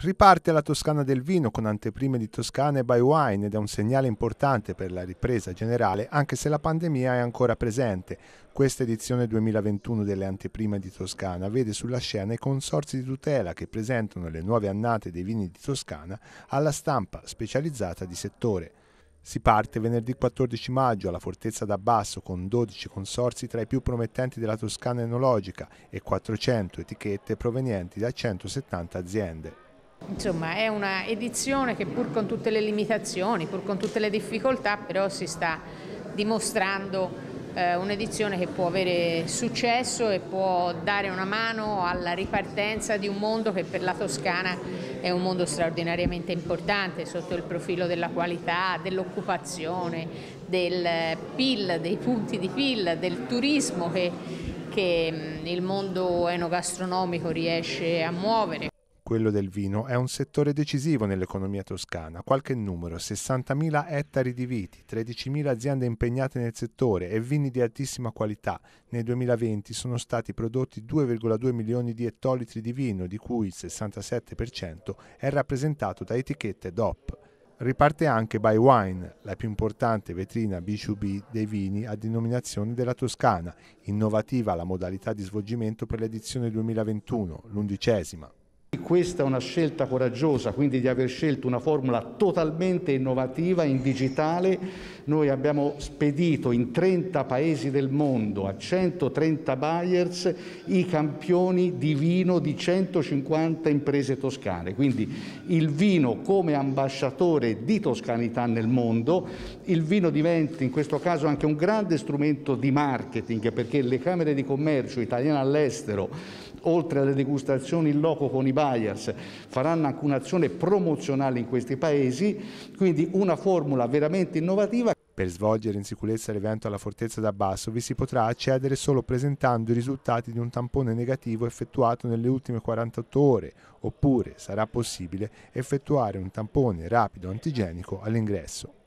Riparte la Toscana del vino con anteprime di Toscana e by wine ed è un segnale importante per la ripresa generale anche se la pandemia è ancora presente. Questa edizione 2021 delle anteprime di Toscana vede sulla scena i consorzi di tutela che presentano le nuove annate dei vini di Toscana alla stampa specializzata di settore. Si parte venerdì 14 maggio alla Fortezza d'Abbasso con 12 consorsi tra i più promettenti della Toscana enologica e 400 etichette provenienti da 170 aziende. Insomma è una edizione che pur con tutte le limitazioni, pur con tutte le difficoltà però si sta dimostrando eh, un'edizione che può avere successo e può dare una mano alla ripartenza di un mondo che per la Toscana è un mondo straordinariamente importante sotto il profilo della qualità, dell'occupazione, del PIL, dei punti di PIL, del turismo che, che mm, il mondo enogastronomico riesce a muovere quello del vino è un settore decisivo nell'economia toscana. Qualche numero, 60.000 ettari di viti, 13.000 aziende impegnate nel settore e vini di altissima qualità. Nel 2020 sono stati prodotti 2,2 milioni di ettolitri di vino, di cui il 67% è rappresentato da etichette DOP. Riparte anche By Wine, la più importante vetrina B2B dei vini a denominazione della Toscana, innovativa la modalità di svolgimento per l'edizione 2021, l'undicesima. Questa è una scelta coraggiosa, quindi di aver scelto una formula totalmente innovativa in digitale. Noi abbiamo spedito in 30 paesi del mondo, a 130 buyers, i campioni di vino di 150 imprese toscane. Quindi il vino come ambasciatore di toscanità nel mondo, il vino diventa in questo caso anche un grande strumento di marketing perché le Camere di Commercio italiane all'estero oltre alle degustazioni in loco con i buyers, faranno anche un'azione promozionale in questi paesi, quindi una formula veramente innovativa. Per svolgere in sicurezza l'evento alla Fortezza d'Abbasso vi si potrà accedere solo presentando i risultati di un tampone negativo effettuato nelle ultime 48 ore, oppure sarà possibile effettuare un tampone rapido antigenico all'ingresso.